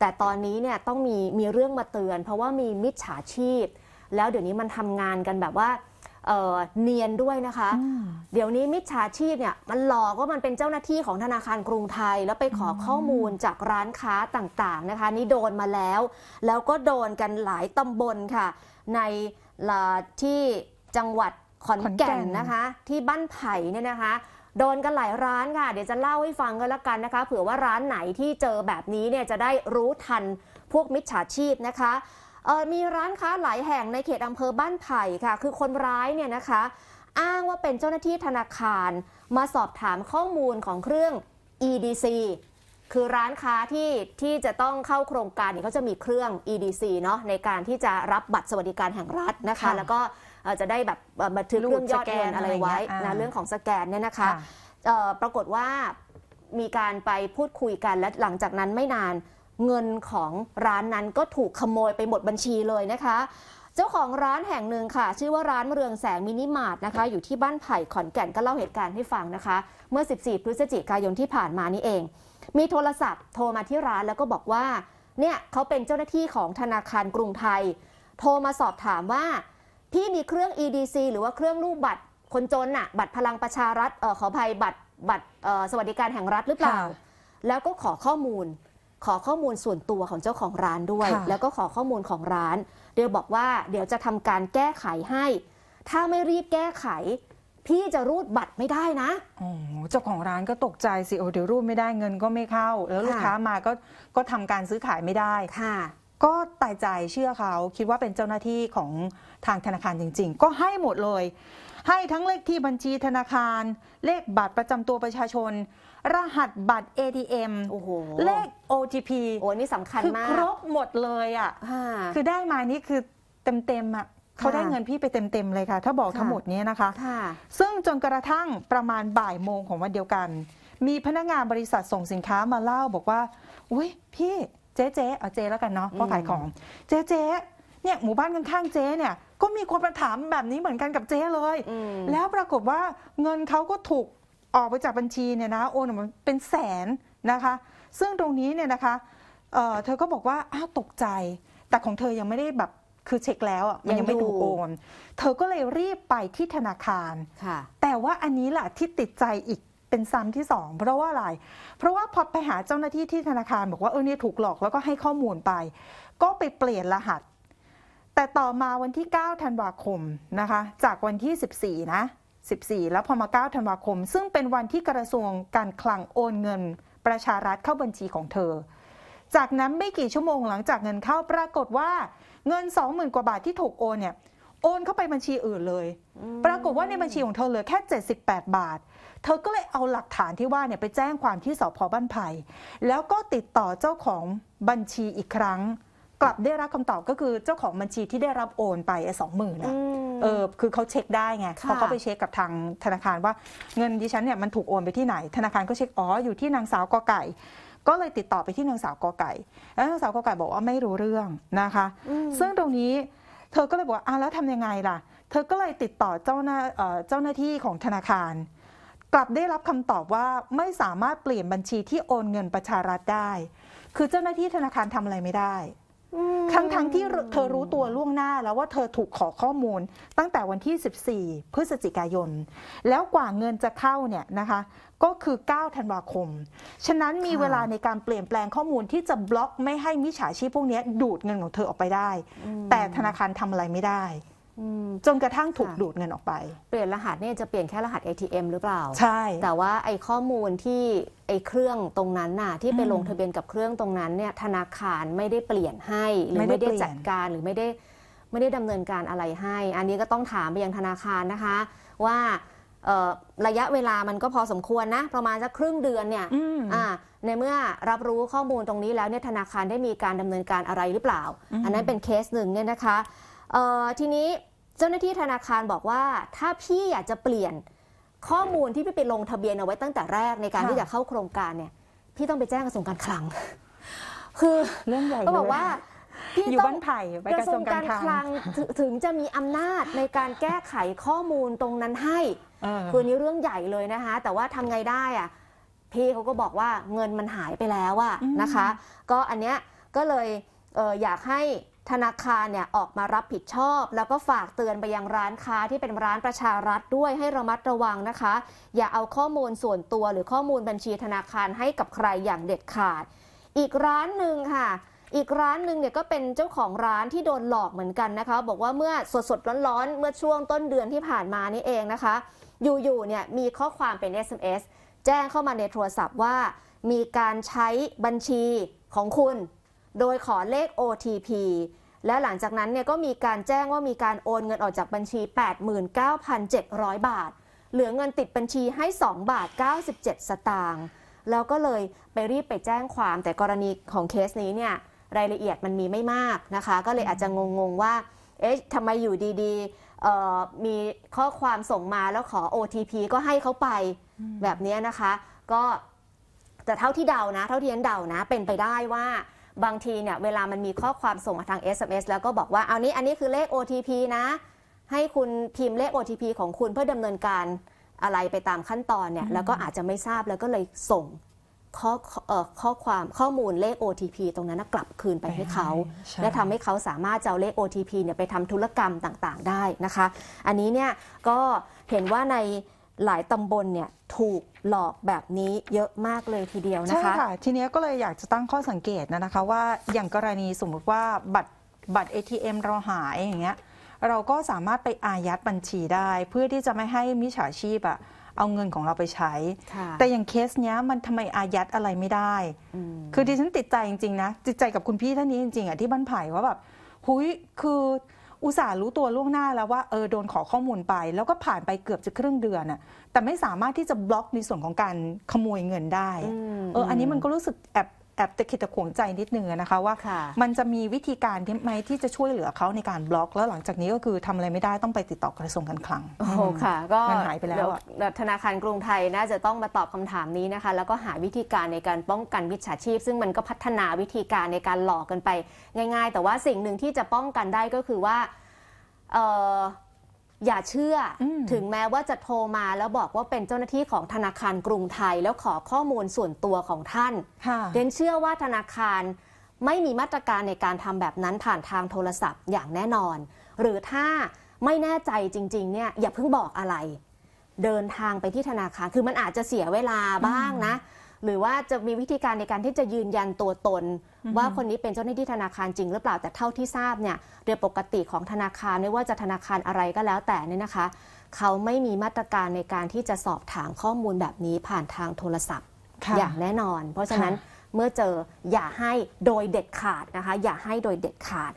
แต่ตอนนี้เนี่ยต้องมีมีเรื่องมาเตือน เพราะว่ามีมิจฉาชีพ แล้วเดี๋ยวนี้มันทำงานกันแบบว่าเเนียนด้วยนะคะ เดี๋ยวนี้มิจฉาชีพเนี่ยมันหลอกว่ามันเป็นเจ้าหน้าที่ของธนาคารกรุงไทย แล้วไปขอข้อมูลจากร้านค้าต่างๆนะคะ นี่โดนมาแล้ว แล้วก็โดนกันหลายตำบลค่ะ ในที่จังหวัดขอนแก่นนะคะ ที่บ้านไผ่เนี่ยนะคะโดนกันหลายร้านค่ะ เดี๋ยวจะเล่าให้ฟังกันละกันนะคะ เผื่อว่าร้านไหนที่เจอแบบนี้เนี่ยจะได้รู้ทันพวกมิจฉาชีพนะคะ มีร้านค้าหลายแห่งในเขตอำเภอบ้านไผ่ค่ะ คือคนร้ายเนี่ยนะคะ อ้างว่าเป็นเจ้าหน้าที่ธนาคารมาสอบถามข้อมูลของเครื่อง EDC คือร้านค้าที่ที่จะต้องเข้าโครงการเนี่ยเขาจะมีเครื่อง EDC เนาะในการที่จะรับบัตรสวัสดิการแห่งรัฐนะคะ แล้วก็จะได้แบบบันทึกเรื่องยอดเงินอะไรไว้นะเรื่องของสแกนเนี่ยนะคะ ปรากฏว่ามีการไปพูดคุยกันและหลังจากนั้นไม่นานเงินของร้านนั้นก็ถูกขโมยไปหมดบัญชีเลยนะคะ เจ้าของร้านแห่งหนึ่งค่ะ ชื่อว่าร้านเรืองแสงมินิมาร์ทนะคะอยู่ที่บ้านไผ่ขอนแก่นก็เล่าเหตุการณ์ให้ฟังนะคะ เมื่อ 14 พฤศจิกายนที่ผ่านมานี่เอง มีโทรศัพท์โทรมาที่ร้านแล้วก็บอกว่าเนี่ยเขาเป็นเจ้าหน้าที่ของธนาคารกรุงไทย โทรมาสอบถามว่าพี่มีเครื่อง EDC หรือว่าเครื่องรูปบัตรคนจนน่ะ บัตรพลังประชารัฐเออขอภัยบัตรบัตรสวัสดิการแห่งรัฐหรือเปล่า แล้วก็ขอข้อมูล ขอข้อมูลส่วนตัวของเจ้าของร้านด้วย แล้วก็ขอข้อมูลของร้าน เดี๋ยวบอกว่าเดี๋ยวจะทำการแก้ไขให้ ถ้าไม่รีบแก้ไข พี่จะรูดบัตรไม่ได้นะโอ้เจ้าของร้านก็ตกใจสิโอ้เดี๋ยวรูดไม่ได้เงินก็ไม่เข้า แล้วลูกคค้ามาก็ก็ทำการซื้อขายไม่ได้ค่ะก็ตายใจเชื่อเขาคิดว่าเป็นเจ้าหน้าที่ของทางธนาคารจริงๆ ก็ให้หมดเลย ให้ทั้งเลขที่บัญชีธนาคาร เลขบัตรประจำตัวประชาชน รหัสบัตร ATM โอ้โหเลข OTP โอ้นี่สำคัญมากคือครบหมดเลยอ่ะ คือได้มานี่คือเต็มๆอ่ะเขาได้เงินพี่ไปเต็มๆเลยค่ะ ถ้าบอกทั้งหมดนี้นะคะคะซึ่งจนกระทั่งประมาณบ่ายโมงของวันเดียวกัน มีพนักงานบริษัทส่งสินค้ามาเล่าบอกว่าอุ้ยพี่เจ๊เจ๊เอาเจ๊แล้วกันเนาะเพราะขายของเจ๊เจ๊เนี่ยหมู่บ้านข้างๆเจ๊เนี่ยก็มีคนมาถามแบบนี้เหมือนกันกับเจ๊เลยแล้วปรากฏว่าเงินเขาก็ถูกออกไปจากบัญชีเนี่ยนะโอนออกมาเป็นแสนนะคะ ซึ่งตรงนี้เนี่ยนะคะเเธอก็บอกว่าอ้าวตกใจ แต่ของเธอยังไม่ได้แบบคือเช็คแล้วอ่ะมันยังไม่ถูกโอนเธอก็เลยรีบไปที่ธนาคารแต่ว่าอันนี้แหละที่ติดใจอีกเป็นซ้ำที่ 2 เพราะว่าอะไร เพราะว่าพอไปหาเจ้าหน้าที่ที่ธนาคารบอกว่าเออเนี่ยถูกหลอกแล้วก็ให้ข้อมูลไป ก็ไปเปลี่ยนรหัส แต่ต่อมาวันที่9ธันวาคมนะคะจากวันที่ 14นะ14 แล้วพอมา 9 ธันวาคม ซึ่งเป็นวันที่กระทรวงการคลังโอนเงิน ประชารัฐเข้าบัญชีของเธอ จากนั้นไม่กี่ชั่วโมงหลังจากเงินเข้าปรากฏว่าเงิน 20,000 กว่าบาทที่ถูกโอนเนี่ยโอนเข้าไปบัญชีอื่นเลย ปรากฏว่าในบัญชีของเธอเหลือแค่ 78 บาทเธอก็เลยเอาหลักฐานที่ว่าเนี่ยไปแจ้งความที่สพบ้านไผ่แล้วก็ติดต่อเจ้าของบัญชีอีกครั้ง กลับได้รับคำตอบก็คือเจ้าของบัญชีที่ได้รับโอนไปสองหมื่นนะเออ คือเขาเช็คได้ไงเขาก็ไปเช็คกับทางธนาคารว่า เงินดิฉันเนี่ยมันถูกโอนไปที่ไหน ธนาคารก็เช็ค อ๋อ อยู่ที่นางสาวกอไก่ ก็เลยติดต่อไปที่นางสาวกอไก่ แล้วนางสาวกอไก่บอกว่าไม่รู้เรื่องนะคะ ซึ่งตรงนี้ เธอก็เลยบอกว่าอ่ะแล้วทำยังไงล่ะ เธอก็เลยติดต่อเจ้าหน้าเจ้าหน้าที่ของธนาคารกลับได้รับคำตอบว่าไม่สามารถเปลี่ยนบัญชีที่โอนเงินประชารัฐได้ คือเจ้าหน้าที่ธนาคารทำอะไรไม่ได้ทั้งทั้งที่เธอรู้ตัวล่วงหน้าแล้วว่าเธอถูกขอข้อมูลตั้งแต่วันที่ 14 พฤศจิกายน แล้วกว่าเงินจะเข้าเนี่ยนะคะ ก็คือ 9 ธันวาคม ฉะนั้นมีเวลาในการเปลี่ยนแปลงข้อมูลที่จะบล็อกไม่ให้มิจฉาชีพพวกนี้ดูดเงินของเธอออกไปได้ แต่ธนาคารทำอะไรไม่ได้จนกระทั่งถูกดูดเงินออกไป เปลี่ยนรหัสเนี่ยจะเปลี่ยนแค่รหัส ATM หรือเปล่า ใช่ แต่ว่าไอ้ข้อมูลที่ไอ้เครื่องตรงนั้นน่ะที่ไปลงทะเบียนกับเครื่องตรงนั้นเนี่ยธนาคารไม่ได้เปลี่ยนให้หรือไม่ได้จัดการหรือไม่ได้ไม่ได้ดำเนินการอะไรให้ อันนี้ก็ต้องถามไปยังธนาคารนะคะ ว่าระยะเวลา มันก็พอสมควรนะประมาณสักครึ่งเดือนเนี่ยในเมื่อรับรู้ข้อมูลตรงนี้แล้วเนี่ยธนาคารได้มีการดำเนินการอะไรหรือเปล่า อันนั้นเป็นเคสหนึ่งเนี่ยนะคะทีนี้เจ้าหน้าที่ธนาคารบอกว่า ถ้าพี่อยากจะเปลี่ยนข้อมูลที่พี่ไปลงทะเบียนเอาไว้ตั้งแต่แรกในการที่จะเข้าโครงการเนี่ย พี่ต้องไปแจ้งกระทรวงการคลัง คือเรื่องใหญ่ก็บอกว่า พี่ต้องไผ่ปกระทรวงการคลัง ถึงจะมีอำนาจในการแก้ไขข้อมูลตรงนั้นให้คือนี้เรื่องใหญ่เลยนะคะ แต่ว่าทำไงได้อ่ะพี่เขาก็บอกว่าเงินมันหายไปแล้วอะนะคะ ก็อันเนี้ยก็เลยอยากให้ธนาคารเนี่ยออกมารับผิดชอบ แล้วก็ฝากเตือนไปยังร้านค้าที่เป็นร้านประชารัฐด้วยให้ระมัดระวังนะคะ อย่าเอาข้อมูลส่วนตัวหรือข้อมูลบัญชีธนาคารให้กับใครอย่างเด็ดขาด อีกร้านหนึ่งค่ะ อีกร้านหนึ่งเนี่ยก็เป็นเจ้าของร้านที่โดนหลอกเหมือนกันนะคะบอกว่าเมื่อสดสดร้อนๆเมื่อช่วงต้นเดือนที่ผ่านมานี่เองนะคะ อยู่ๆเนี่ยมีข้อความเป็น SMS แจ้งเข้ามาในโทรศัพท์ว่า มีการใช้บัญชีของคุณโดยขอเลข OTP และหลังจากนั้นเนี่ยก็มีการแจ้งว่ามีการโอนเงินออกจากบัญชี 89,700 บาท เหลือเงินติดบัญชีให้ 2 บาท 97 สตางค์ แล้วก็เลยไปรีบไปแจ้งความ แต่กรณีของเคสนี้เนี่ยรายละเอียดมันมีไม่มากนะคะ ก็เลยอาจจะงงๆว่า เอ๊ะทำไมอยู่ดีๆมีข้อความส่งมาแล้วขอ OTP ก็ให้เขาไปแบบนี้นะคะ ก็แต่เท่าที่เดานะ เท่าที่ฉันเดานะ เป็นไปได้ว่าบางทีเนี่ยเวลามันมีข้อความส่งมาทาง SMS แล้วก็บอกว่าเอานี้อันนี้คือเลข OTP นะ ให้คุณพิมพ์เลข OTP ของคุณเพื่อดำเนินการอะไรไปตามขั้นตอนเนี่ยแล้วก็อาจจะไม่ทราบแล้วก็เลยส่ง ข้อข้อความข้อมูลเลข OTP ตรงนั้นกลับคืนไปให้เขา และทำให้เขาสามารถจะเอาเลข OTP เนี่ยไปทำธุรกรรมต่างๆ ได้นะคะ อันนี้เนี่ยก็เห็นว่าในหลายตำบลเนี่ยถูกหลอกแบบนี้เยอะมากเลยทีเดียวนะคะใช่ค่ะทีนี้ก็เลยอยากจะตั้งข้อสังเกตนะนะคะ ว่าอย่างกรณีสมมติว่าบัตรบัตร ATM เราหายอย่างเงี้ยเราก็สามารถไปอายัดบัญชีได้ เพื่อที่จะไม่ให้มิจฉาชีพอะเอาเงินของเราไปใช้ แต่อย่างเคสเนี้ยมันทำไมอายัดอะไรไม่ได้ คือดิฉันติดใจจริงๆนะติดใจกับคุณพี่ท่านนี้จริงๆอะที่บ้านไผ่ว่าแบบหุยคืออุตส่าห์รู้ตัวล่วงหน้าแล้วว่าเออโดนขอข้อมูลไป แล้วก็ผ่านไปเกือบจะครึ่งเดือนอะแต่ไม่สามารถที่จะบล็อกในส่วนของการขโมยเงินได้เอออันนี้มันก็รู้สึกแอบแอบตะขิดตะขวงใจนิดนึงนะคะว่ามันจะมีวิธีการที่ไหมที่จะช่วยเหลือเขาในการบล็อก แล้วหลังจากนี้ก็คือทำอะไรไม่ได้ต้องไปติดต่อกระทรวงการคลังโอ้ค่ะ ก็หายไปแล้วธนาคารกรุงไทยน่าจะต้องมาตอบคำถามนี้นะคะ แล้วก็หาวิธีการในการป้องกันวิชาชีพ ซึ่งมันก็พัฒนาวิธีการในการหลอกกันไป ง่าย ๆ แต่ว่าสิ่งหนึ่งที่จะป้องกันได้ก็คือว่าเอย่าเชื่ออถึงแม้ว่าจะโทรมาแล้วบอกว่าเป็นเจ้าหน้าที่ของธนาคารกรุงไทย แล้วขอข้อมูลส่วนตัวของท่าน เดนเชื่อว่าธนาคารไม่มีมาตรการในการทำแบบนั้นผ่านทางโทรศัพท์อย่างแน่นอน หรือถ้าไม่แน่ใจจริงๆ เนี่ย อย่าเพิ่งบอกอะไร เดินทางไปที่ธนาคารคือมันอาจจะเสียเวลาบ้างนะหรือว่าจะมีวิธีการในการที่จะยืนยันตัวตน ว่าคนนี้เป็นเจ้าหน้าที่ธนาคารจริงหรือเปล่าแต่เท่าที่ทราบเนี่ยโดยปกติของธนาคารไม่ว่าจะธนาคารอะไรก็แล้วแต่เนี่ยนะคะ เขาไม่มีมาตรการในการที่จะสอบถามข้อมูลแบบนี้ผ่านทางโทรศัพท์อย่างแน่นอน เพราะฉะนั้นเมื่อเจออย่าให้โดยเด็ดขาดนะคะอย่าให้โดยเด็ดขาด